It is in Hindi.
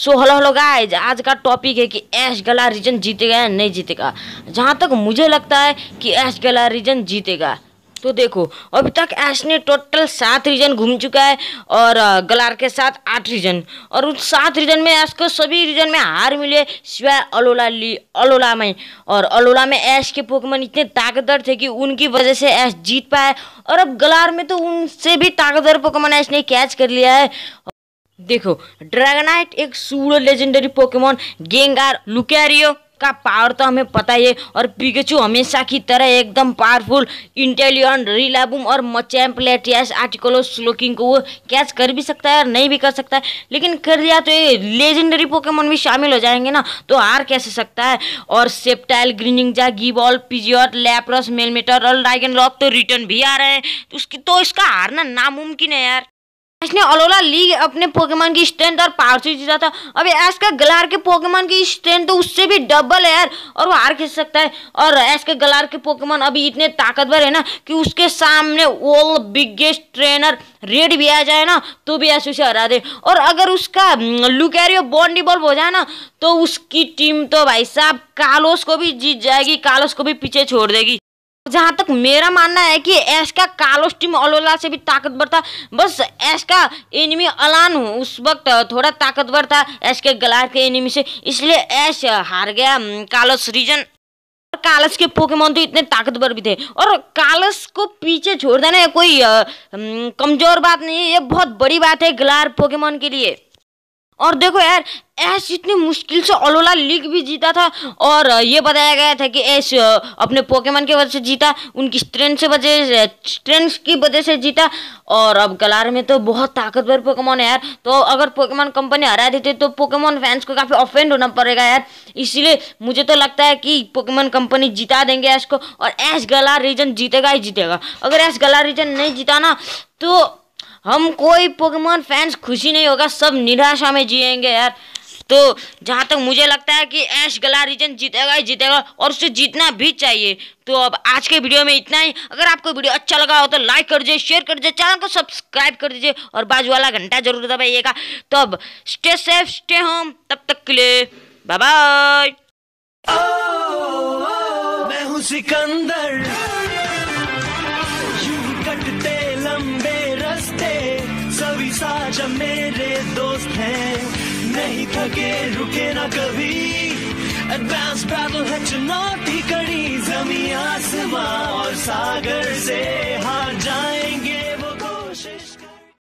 सो हेलो हेलो गाइज आज का टॉपिक है कि ऐश गला रीजन जीतेगा या नहीं जीतेगा जहाँ तक मुझे लगता है कि ऐश गला रीजन जीतेगा तो देखो अभी तक ऐश ने टोटल सात रीजन घूम चुका है और गलार के साथ आठ रीजन और उन सात रीजन में ऐश को सभी रीजन में हार मिले सिवाय अलोला ली अलोला में और अलोला में ऐश के पोकमन इतने ताकतवर थे कि उनकी वजह से ऐश जीत पाए और अब गलार में तो उनसे भी ताकतवर पोकमन ऐश ने कैच कर लिया है देखो ड्रैगनाइट एक pseudo legendary Pokemon Gengar Lucario का पावर तो हमें पता ही है और पिकेचू हमेशा की तरह एकदम पावरफुल इंटेलियन रिलाबुम और मचैम्प लेटियास आर्टिकलो स्लोकिंग को वो कैच कर भी सकता है और नहीं भी कर सकता है लेकिन कर दिया तो ये लेजेंडरी पोकेमोन भी शामिल हो जाएंगे ना तो हार कैसे सकता है और सेप्टाइल ग्रीनिंगजा गीबॉल पिजियर लैपरस मेलमेटर और डाइगन लॉक तो रिटर्न भी आ रहे हैं तो उसकी तो इसका हारना नामुमकिन है यार ने अलोला लीग अपने पोकेमोन की स्ट्रेंथ और पावर से जीता था अब एस का गलार के पोकेमोन की स्ट्रेंथ तो उससे भी डबल है यार और वो हार खींच सकता है और एस के गलार के पोकेमोन अभी इतने ताकतवर है ना कि उसके सामने वर्ल्ड बिगेस्ट ट्रेनर रेड भी आ जाए ना तो भी ऐसे उसे हरा दे और अगर उसका लुकैरियो बॉन्ड इवॉल्व हो जाए ना तो उसकी टीम तो भाई साहब कालोस को भी जीत जाएगी कालोस को भी पीछे छोड़ देगी जहाँ तक मेरा मानना है कि एस का कालोस टीम अलोला से भी ताकतवर था बस एस का एनिमी अलान उस वक्त थोड़ा ताकतवर था एस के गलार के एनिमी से इसलिए एस हार गया कालोस रीजन और कालस के पोकेमोन तो इतने ताकतवर भी थे और कालस को पीछे छोड़ देना कोई कमज़ोर बात नहीं है ये बहुत बड़ी बात है गलार पोकेमोन के लिए और देखो यार एस इतनी मुश्किल से अलोला लीग भी जीता था और ये बताया गया था कि एस अपने पोकेमन की वजह से जीता उनकी स्ट्रेंथ से वजह से स्ट्रेंथ की वजह से जीता और अब गलार में तो बहुत ताकतवर पोकेमोन है यार तो अगर पोकेमोन कंपनी हरा देते तो पोकेमोन फैंस को काफ़ी ऑफेंड होना पड़ेगा यार इसीलिए मुझे तो लगता है कि पोकेमोन कंपनी जिता देंगे एस को और एस गलार रीजन जीतेगा ही जीतेगा अगर एस गलार रीजन नहीं जीता ना तो हम कोई पोकेमोन फैंस खुशी नहीं होगा सब निराशा में जिएंगे यार तो जहाँ तक मुझे लगता है कि ऐश गला रीजन जीतेगा ही जीतेगा और उसे जीतना भी चाहिए तो अब आज के वीडियो में इतना ही अगर आपको वीडियो अच्छा लगा हो तो लाइक कर दीजिए शेयर कर दीजिए चैनल को सब्सक्राइब कर दीजिए और बाजू वाला घंटा जरूर दबाइएगा तो अब स्टे सेफ स्टे होम तब तक के लिए बाय बाय साजा मेरे दोस्त हैं नहीं थके रुके ना कभी एडवांस बैटल है चुनौती कड़ी जमी आसमां और सागर से हार जाए